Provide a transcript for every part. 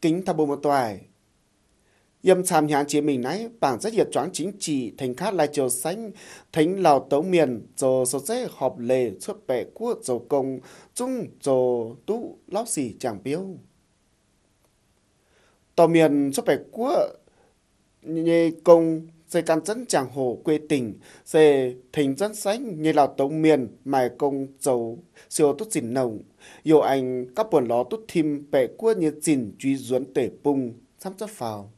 kính thăm bồ một toài. Yêm tham nhãn chế mình nấy, bảng rất nhiệt choáng chính trị, thành khát lai chiều sánh, thánh lào tấu miền, dồ số dễ họp lề, xuất bẻ quốc, dồ công, trung, dồ tú, lóc xì chẳng biếu. Tàu miền xuất bẻ quốc, như công, dây can dẫn chàng hồ quê tỉnh, dê thình dân sánh như là tống miền mài công dấu siêu tốt dình nồng. Yêu anh các buồn ló tốt thim bẻ cua như dình truy duốn tể bung, sắm chất phào.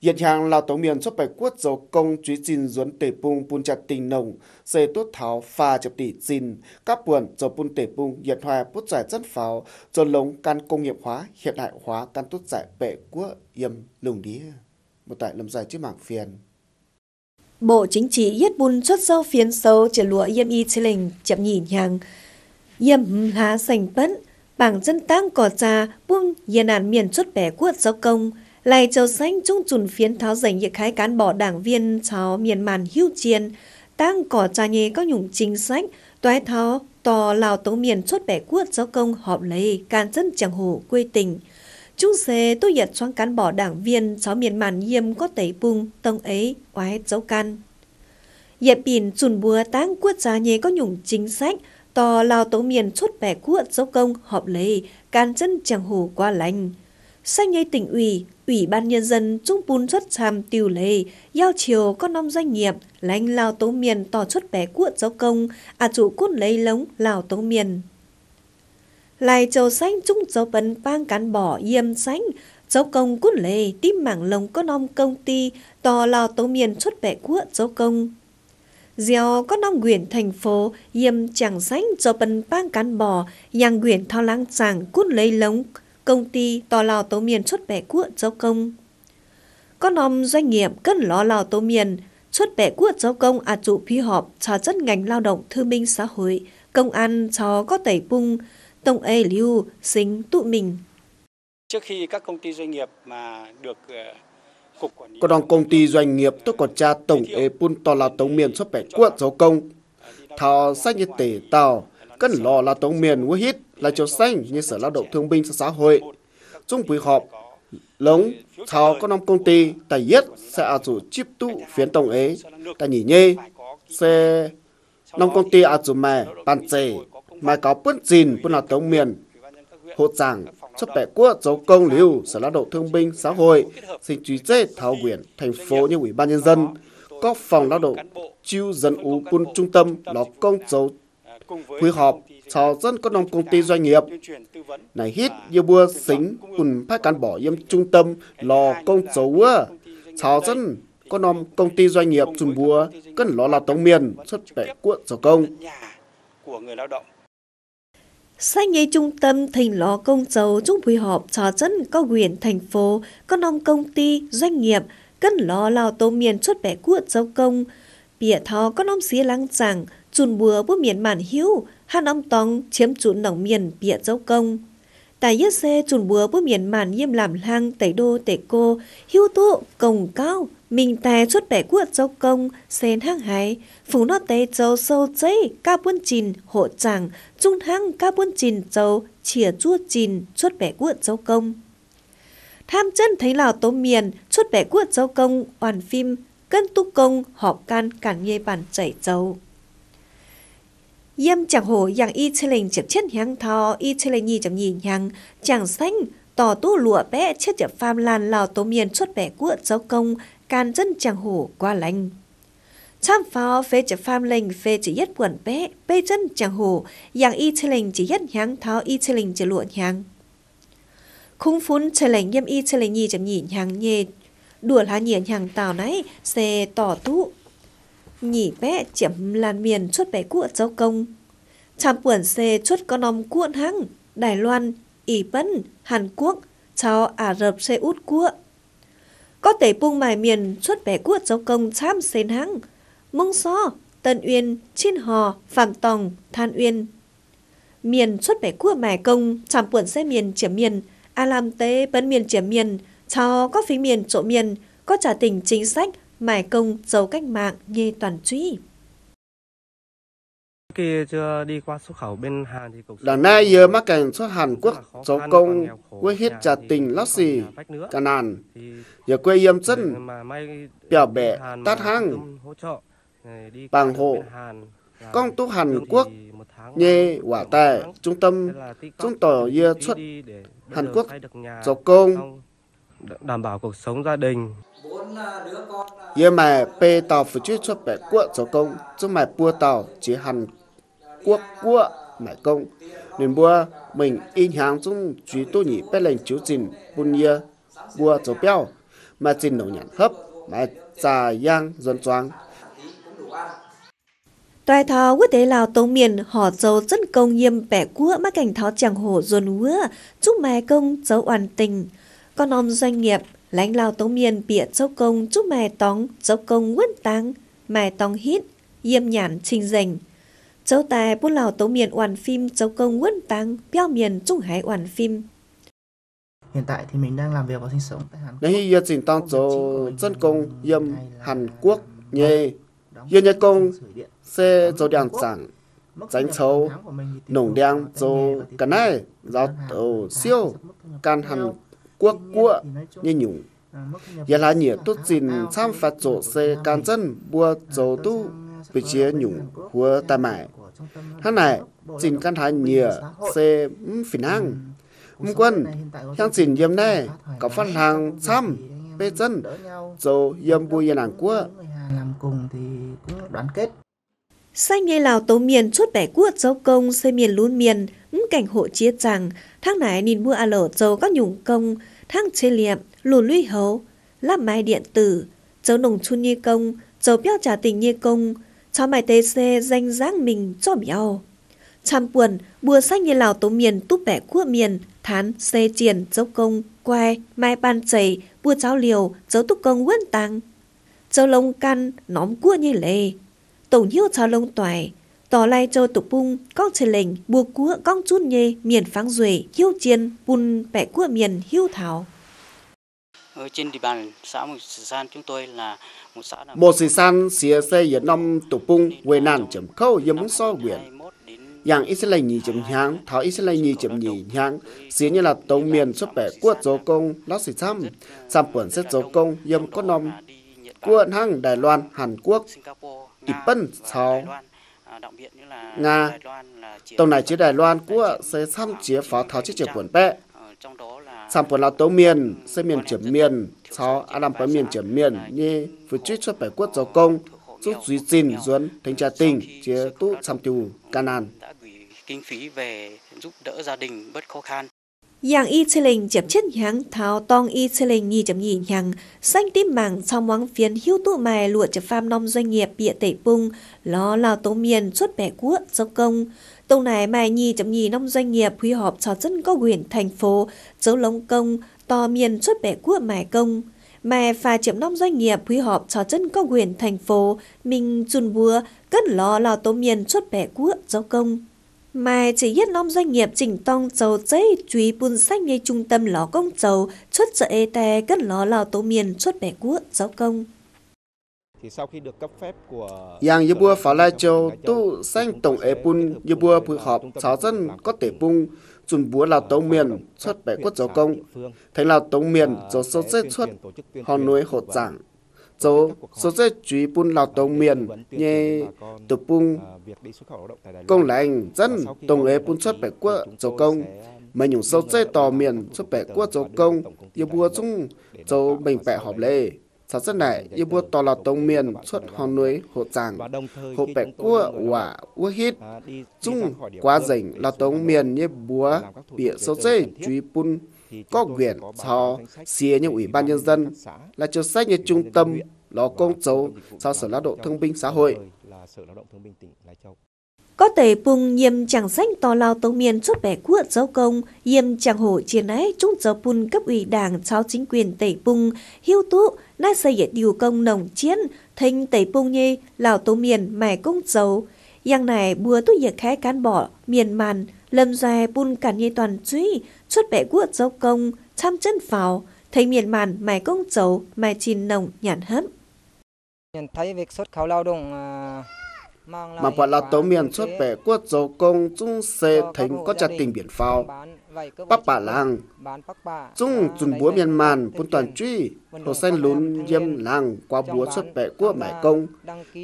Hiện hàng là tống miền xuất bẻ quất dấu công truy dình duốn tể bung bùn chặt tình nồng, dê tốt tháo pha chập tỷ dình, các buồn dấu bùn tể bung hiện hòa bút giải dân pháo, dồn lống can công nghiệp hóa, hiện đại hóa can tốt giải bẻ cua yêm lùng đĩa một tại lâm dài chiếc mảng phiền. Bộ chính trị yết bùn xuất sâu phiền sâu chỉ lụa yếm y chê lình chậm nhìn nhàng. yếm há sành bấn, bảng dân tăng cỏ trà buông yên ản miền xuất bẻ cuột giáo công. Lại châu xanh trung chùn phiến tháo dành những khái cán bỏ đảng viên cháu miền màn hưu chiên. Tăng cỏ trà nhé có nhủng chính sách, toái tháo tò lào tấu miền xuất bẻ cuột giáo công họp lấy can dân chẳng hồ quê tình chúng sẽ tôi giật xoắn cán bỏ đảng viên cho miền màn yêm có tẩy bùng tông ấy hết dấu căn dẹp pin chùn bùa táng quốc gia nhé có nhủng chính sách to lao tố miền chốt bẻ quốc dấu công họp lấy can chân chẳng hồ qua lành sách nhây tỉnh ủy ủy ban nhân dân trung bùn xuất tham tiêu lấy giao chiều có năm doanh nghiệp lãnh lao tố miền tỏ chốt bẻ quốc dấu công à chủ cốt lấy lống lao tố miền lại châu xanh trung châu bấn bang cán bỏ yêm xanh châu công cút lề tim mảng lồng có nong công ty tò lò tố miền xuất bẻ quốc châu công Gieo có nong quyển thành phố yêm chàng xanh châu bấn bang cán bỏ yang quyển thao lang chàng cút lấy lồng công ty tò lò tố miền xuất bẻ quốc châu công có nong doanh nghiệp cân lò lò tố miền xuất bẻ quốc châu công à trụ phi họp cho chất ngành lao động thương minh xã hội công an cho có tẩy bung Tổng ấy lưu xính tụ mình. Trước khi các công ty doanh nghiệp mà được ờ, cục quản lý... Còn đồng công ty doanh nghiệp tôi còn tra tổng ấy bún to là tổng miền xuất bẻ cuộn dấu công. Thảo sách như tể tàu, cân lò là tổng miền quá hít là chỗ xanh như sở lao động thương binh xã hội. trong quý họp lống thao có năm công ty tài nhất sẽ à chủ chip tụ phiến tổng ấy tài nhỉ nhê xe năm công ty à chủ mè bàn chè mà có bước gìn của nó tổng miền. hộ giảng cho bẻ quốc dấu công lưu Sở Lao động Thương binh Xã hội xin chú chế thảo quyền thành phố như Ủy ban Nhân dân, có phòng lao động chiêu dân ú quân trung tâm nó công dấu quy họp cho dân có nông công ty doanh nghiệp. Này hít như bua xính cùng phát cán bỏ yếm trung tâm lò công dấu cho dân có nom công ty doanh nghiệp dùng búa cần lo là tống miền xuất bẻ cuộn sổ công của người lao động Sách như trung tâm thành lò công dấu trong buổi họp trò chân có quyền thành phố, có nông công ty, doanh nghiệp, cân lò lao tô miền xuất bẻ cuộn dấu công. Bịa thò có nông xí lăng chẳng, chùn bùa bố miền bản hiếu hàn ông tòng chiếm chụn nổng miền bịa dấu công. Tại yết xe chùn bùa bố miền bản nghiêm làm lang tẩy đô tẩy cô, hữu tụ, cổng cao, mình ta chút bẻ cuột châu công, sen hang hái, phủ nó tế châu sâu dây, ca buôn chìn, hộ chẳng, trung hang ca buôn chìn châu chìa chua chìn, chút bẻ cuột châu công. Tham chân thấy lào tố miền, chút bẻ cuột châu công, oàn phim, cân tu công, họp can cản nghe bản chảy châu yếm chẳng hồ yang y chê lệnh chếp chết nhang thò, y chê lệnh nhì chậm nhì nhang, chẳng xanh, tỏ tu lụa bé chết chậm pham lan lào tố miền chút bẻ cuột châu công, can dân chẳng hổ qua lành. Tham pháo phê chả pham lệnh phê chỉ nhất quẩn bé, bê chân chẳng hổ, yang y chê lệnh chỉ nhất nhang tháo y chê lệnh chỉ lụa nhang. Khung phun chê lệnh yếm y chê lệnh nhì chậm nhị nhang nhê, đùa lá nhị nhang tàu nấy, xe tỏ tú. Nhị bé chậm làn miền chuốt bé cuộn châu công. Tham quẩn xe chuốt con ông cuộn hăng, Đài Loan, Ý Bân, Hàn Quốc, cháu Ả Rập Xê Út Cuộn có thể buông mài miền xuất vẻ cuột dấu công tham xên hăng, mông so, tân uyên, chin hò, phạm tòng, than uyên. Miền xuất vẻ cuột mài công, chạm quẩn xe miền chiếm miền, a làm tế bấn miền chiếm miền, cho có phí miền chỗ miền, có trả tình chính sách, mài công dấu cách mạng như toàn truy. Đảng nay giờ mắc cảnh xuất Hàn Quốc dấu công với hết trả tình lót gì, cả nàn, giờ quê yếm dân bèo bẻ tát hang bằng hộ công tu Hàn Quốc nhê quả tệ trung tâm trung tổ yê xuất Hàn Quốc cho công đảm bảo cuộc sống gia đình yê mà pê tàu phải chuyên xuất bẻ quốc cho công chứ mà bua tàu chỉ Hàn Quốc quốc mải công nên bua mình in hàng trong chú tôi nhỉ bê lệnh chú trình bùn yê bua cho béo mà trình đầu nhãn khớp mà trà giang dân choang. Tòa thò quốc tế Lào Tông Miền họ dâu dân công nghiêm bẻ cua mắc cảnh tháo chẳng hổ dồn hứa, chúc mè công dấu hoàn tình. Con ông doanh nghiệp, lãnh Lào Tông Miền bịa dấu công chúc mè tóng, dấu công quất tăng, mè tóng hít, yêm nhản trình rành Dấu tài bút Lào Tông Miền hoàn phim dấu công quất tăng, béo miền trung hải hoàn phim. Hiện tại thì mình đang làm việc và sinh sống tại Hàn Quốc. Nên hiện tăng cho dân công dân Hàn Quốc nhé. dân vâng, nhật công xe cho đàn sản tránh sâu nồng đen cho cả này giao tàu siêu can Hàn Quốc của như nhủng. Hiện là nhiệt tốt xin tham phạt chỗ xe can dân bua dầu tu vì chia nhủng của ta mãi. Hắn này, trình can thái nhìa xe phỉ năng. Ừ. Mông quân, hãng xin yếm nè, có phát hàng xăm, bê dân, dầu yếm bùi yên hàng quốc. Làm cùng thì cũng đoàn kết. Sai ngay lào tố miền chốt bẻ quốc dấu công xây miền lún miền, ngũ cảnh hộ chia chàng tháng này nên mua à lở dầu các nhũng công, tháng chế liệm, lùn lũy hấu, lắp máy điện tử, dấu nồng chun như công, dấu béo trả tình như công, cho mày tê xê danh giác mình cho béo chăm 참권, bùa sách như lào tố miền túp bẻ cua miền, thán, xê triển, dốc công, quay mai ban chảy, bùa cháo liều, dấu túc công quên tăng. Châu lông căn, nóm cua như lề. Tổng hiếu cháo lông toài, tỏ lai châu tục bung, con trời lệnh, bùa cua, con chút nhê, miền pháng duệ, hiêu chiên, bùn bẻ cua miền, hiêu thảo. Ở ờ, trên địa bàn xã Mù Sì San chúng tôi là một xã... Một Sì San, xìa xe yến năm tục bung, quê nàn chấm khâu yếm so quyền yang Israel nhì chấm nhang, thảo Israel nhì chấm nhì nhang, xí như là tông miền xuất bẻ quất dấu công, lắc xì xăm, xăm quẩn xếp dấu công, yếm có nông, quận hăng Đài Loan, Hàn Quốc, Ip Bân, Sáu, Nga, tông này chứa Đài Loan của sẽ xăm chứa phó tháo chiếc chứa quần bẹ, xăm quần là tông miền, xe miền chấm miền, Sáu, á làm bấm miền chấm miền, như vừa trích xuất bẻ quất dấu công, rút duy xin duấn thanh tra tình chia tụ xăm tiêu canan kinh phí về giúp đỡ gia đình bớt khó khăn. Yang y chê lình chấm chết nhàng thao tong y chê lình nhì chấm nhì nhàng, xanh tim mảng trong móng phiến hữu tụ mài lụa chấm pham nông doanh nghiệp bịa tệ bung, lo lao tố miền suốt bẻ quốc dốc công. Tông này mài nhì chấm nhì nông doanh nghiệp huy họp cho dân có quyền thành phố, dấu lông công, to miền suốt bẻ quốc mài công. Mài phà chấm nông doanh nghiệp huy họp cho dân có quyền thành phố, mình chun bùa, cất lo lao tố miền suốt bẻ quốc dấu công mà chỉ nhất nom doanh nghiệp chỉnh tông dầu dây truy buôn sách như trung tâm lò công dầu xuất trợ ê tè cất lò lào tố miền xuất bẻ quốc giáo công. Thì sau khi được cấp phép của... Yang Yubua Phá Lai Châu tu xanh tổng ế bùn Yubua phù hợp giáo dân có thể bùng chuẩn búa là tống miền xuất bẻ quốc giáo công, thành là tống miền dầu sâu xuất hòn núi hột giảng số số sẽ truy bun lao tông miền như tụ bun công lành dân tổng ế bun xuất bẻ quốc cho công mà những số sẽ tò miền xuất bẻ quốc cho công yêu bùa chung số mình bẻ họp lệ sản xuất này yêu bùa tò lao tông miền xuất hòn núi hộ tràng hộ bẻ quốc và quốc hít chung quá rảnh lao tông miền như bùa bịa số sẽ truy bun có quyền cho xìa những Ủy ban Nhân dân là chính sách như trung tâm nó công chấu cho Sở Lao động Thương binh Xã hội. Có thể bùng nhiệm chẳng sách to lao tông miền suốt bẻ quốc giáo công, nhiệm chẳng hổ chiến ái chúng giáo bùn cấp ủy đảng cho chính quyền tẩy bùng, hiếu tú na xây dựng điều công nồng chiến, thành tẩy bùng như lào tông miền mẻ công chấu. Yang này bùa tu dịch khái cán bỏ, miền màn, lâm dòe bùn cả như toàn truy, chút bẻ guột dấu công, chăm chân vào, thấy miền màn mài công chấu, mài chín nồng nhàn hấp. nhìn thấy việc xuất khẩu lao động à, mà gọi là tố miền xuất về quốc dầu công chúng xe thành có trà tình biển phao bắc bà làng chúng dùng búa miền màn bùn toàn truy hồ xanh lún diêm làng qua búa xuất về quốc mài công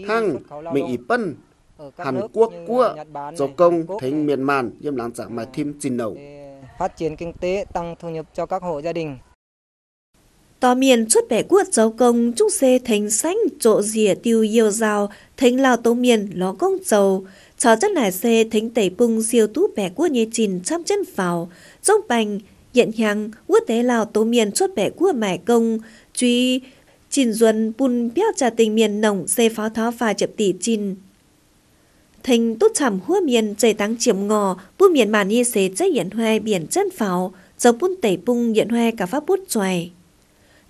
thang mình ý bân Hàn Quốc của dầu công thính miền màn yếm láng giảng mà ờ, thêm trình nầu. Phát triển kinh tế tăng thu nhập cho các hộ gia đình. Tòa miền xuất bẻ quốc dầu công trung xê thành sánh chỗ dìa tiêu yêu rào, thành lào tố miền ló công dầu. Chó chất nải xê thành tẩy bung siêu tú bẻ quốc nhé trình trăm chân phào, dốc bành, hiện hàng quốc tế lào tố miền xuất bẻ quốc mải công, truy trình duân bùn béo trà tình miền nồng xê pháo tháo và chập tỷ trình thành tốt chảm hua miền dày tăng chiếm ngò, bu miền màn y xế chất hiện hoa biển chân pháo, dấu bún tẩy bung hiện hoa cả pháp bút xoài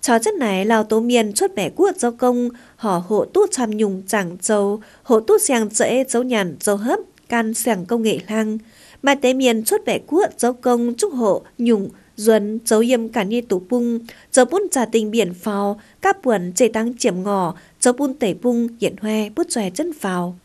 Chó chất này lào tố miền chốt bẻ cua dâu công, họ hộ tốt chảm nhung chẳng dâu, hộ tốt xèng dễ dấu nhàn dâu hấp, can xèng công nghệ lang. Mà tế miền chốt bẻ cua dâu công chúc hộ nhung duẩn dấu yếm cả ni tủ bung, dấu bún trà tình biển phào, các buồn chê tăng chiếm ngò, dấu bún tẩy bung hiện hoa bút chòe chân phào.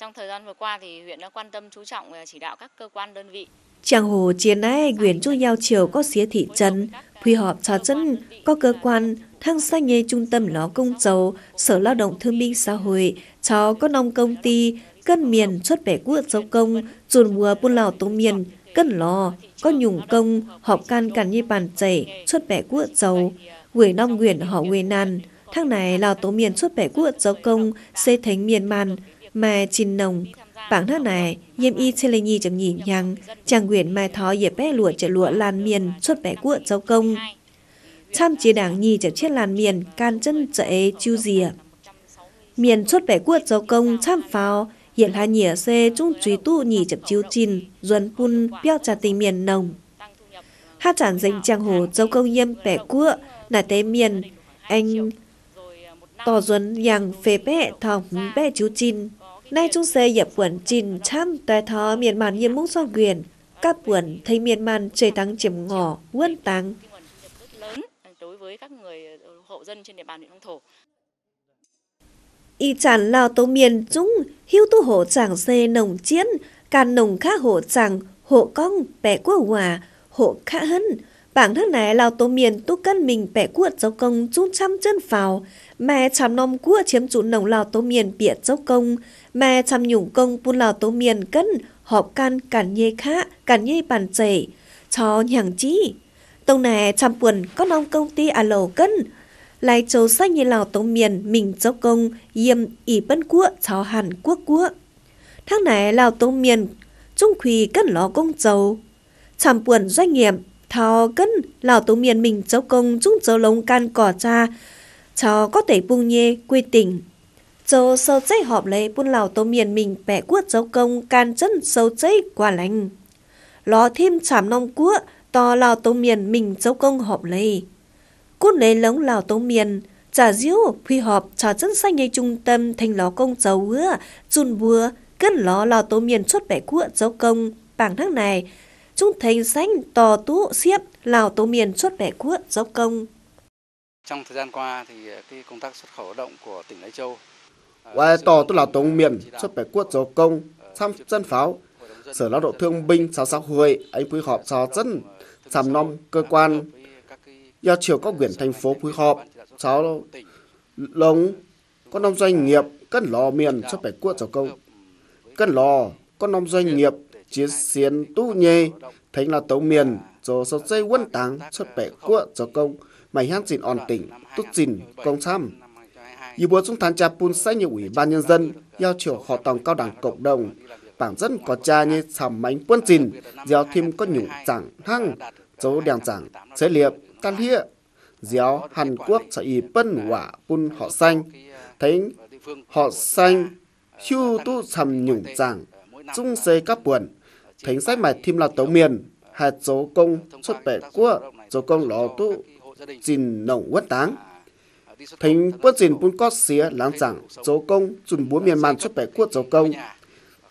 Trong thời gian vừa qua thì huyện đã quan tâm chú trọng ờ, chỉ đạo các cơ quan đơn vị. Trang hồ chiến ái huyện chú giao chiều có xía thị trấn, huy ờ, họp cho chân có cơ quan, thăng xa nghề trung tâm ló công dầu, sở lao động thương minh xã hội, cho có nông công ty, cân miền xuất bẻ quốc dấu công, chuồn mùa buôn lào tố miền, cân lò, có nhùng công, họp can cản như bàn chảy, xuất bẻ quốc dầu, người nông nguyện họ quê nàn thang này lào tố miền xuất bẻ quốc dấu công, xây thánh miền màn, mà chín nồng bản thân này nhiêm y chê lê nhi chấm nhìn nhằng chàng nguyện mai thó dịp bé lụa chở lụa lan miền suốt bé cuộn dấu công chăm chế đảng nhì chở chết lan miền can chân chạy chiêu dìa miền suốt bé cuộn dấu công chăm pháo hiện là nhỉa xe trung truy tu nhì chập chiếu chín duân pun biao trà tình miền nồng hát chản dành chàng hồ dấu công nhiêm bé cuộn nải tế miền anh tỏ duân nhằng phê bé thòng bé chiếu chín nay chúng xây dập quần chín trăm tại thọ miền màn nhiệm mũ do quyền các quần thấy miền màn trời tăng chiếm ngỏ quân tăng đối với các người hộ dân trên địa bàn huyện phong thổ y chản lao tố miền trung hưu tu hộ chàng dê nồng chiến càn nồng khá hộ chàng hộ cong bẻ quốc hòa hộ khá hân bảng thức này lao tố miền tu cân mình bẻ quốc dấu công chú trăm chân phào mẹ chạm nông quốc chiếm chủ nồng lao tố miền bịa dấu công mẹ chăm nhủng công buôn lào tố miền cân họp can cản nhê khá cản nhê bàn chảy cho nhàng chi tông nè chăm quần có nông công ty à lầu cân lại châu sách như lào tố miền mình châu công yêm ỉ bân cua cho hàn quốc cua tháng này lào tố miền trung khủy cân lò công châu chăm quần doanh nghiệp thò cân lào tố miền mình châu công trung châu lông can cỏ cha cho có thể buông nhê quy tình Châu sâu cháy họp lấy buôn lào tô miền mình bẻ quốc dấu công can chân sâu cháy quả lành. Ló thêm chảm nông quốc, to lào tô miền mình dấu công họp lấy. Cút lấy lống lào tô miền, trả diễu phi họp trả chân xanh ngay trung tâm thành ló công dấu hứa, chun bùa, cất ló lào tô miền xuất bẻ quốc dấu công, bảng thác này. Trung thành xanh to tú xiếp lào tô miền xuất bẻ quốc dấu công. Trong thời gian qua thì ờ, cái công tác xuất khẩu động của tỉnh Lai Châu và tỏ tôi là tổng miền xuất bẻ quốc dấu công, tham dân pháo, sở lao động thương binh xã xã hội anh quý họp cho dân sàm năm cơ quan do chiều có quyền thành phố quý họp sáu lông có năm doanh nghiệp cân lò miền cho bẻ quốc cho công cân lò có năm doanh nghiệp chiến xiên tu nhê thành là tổng miền cho sốt dây quân táng cho bẻ quốc cho công mày hang dịn ổn tỉnh tút dịn công xăm như bố chúng thán cha Pun sẽ như Ủy ban Nhân dân, giao chiều họ tòng cao đẳng cộng đồng, bản dân có cha như sầm mánh quân trình, giao thêm có nhủ chẳng hăng, chỗ đèn chẳng, chế liệp, tan hịa. Giáo Hàn Quốc sở y bân quả Pun họ xanh, thấy họ xanh, hưu tu sầm nhủ chẳng, chung xê các buồn, thấy sách mà thêm là tấu miền, hạt dấu công xuất bệ quốc, chỗ công ló tu, trình nồng quất táng. Thành quân dình bún có xía láng rằng dấu công dùng búa miền màn xuất bẻ cuốt dấu công.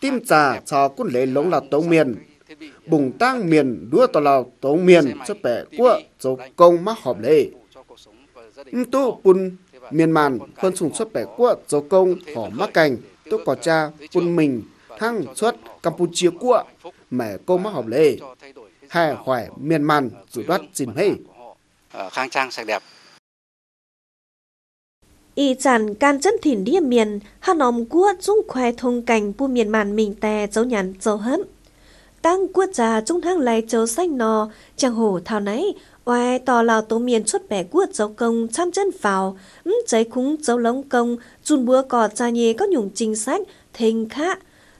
Tim trà cho quân lễ lống là tấu miền. Bùng tăng miền đua tò là tấu miền xuất bẻ cuốt dấu công mắc họp lễ. Ưng tu bún miền màn quân sùng xuất bẻ cuốt dấu công họ mắc cành tôi có cha quân mình thăng xuất Campuchia cuộn mẹ cô mắc họp lễ. Hai khỏe miền màn rủi đoát dìm hay ờ, Khang trang sạch đẹp y chẳng can chân thỉnh đi miền hà nòm cua dung khoai thông cảnh bu miền màn mình tè dấu nhắn dấu hấm tăng cua trà trung hang lại châu xanh nò chẳng hổ thảo nấy oai tò lào tố miền xuất bẻ cua dấu công chăm chân vào ấm giấy khúng dấu lống công chun búa cò cha nhê có nhùng chính sách thình khá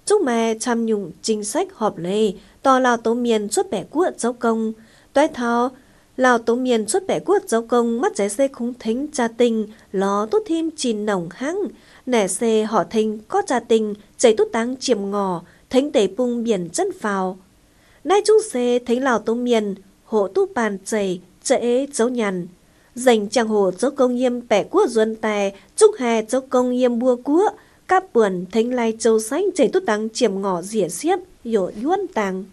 chúng mẹ chăm nhùng chính sách họp lề tò lào tố miền xuất bẻ cua dấu công toái thao lào tố miền xuất bẻ cuốt giáo công mắt trái xe khung thính cha tình, ló tốt thêm chìn nồng hăng, nẻ xe họ thình có cha tình, chảy tốt tăng chiềm ngò, thính tể bung biển chân phào. nay chú xe thính lào tố miền, hộ tu bàn chảy, trễ dấu nhằn. Dành chàng hồ giáo công nghiêm bẻ cuốt duân tè, chúc hè giáo công nghiêm bua cúa các buồn thính lai châu xanh chảy tốt tăng chiềm ngò rỉa xiếp dỗ nhuôn tàng.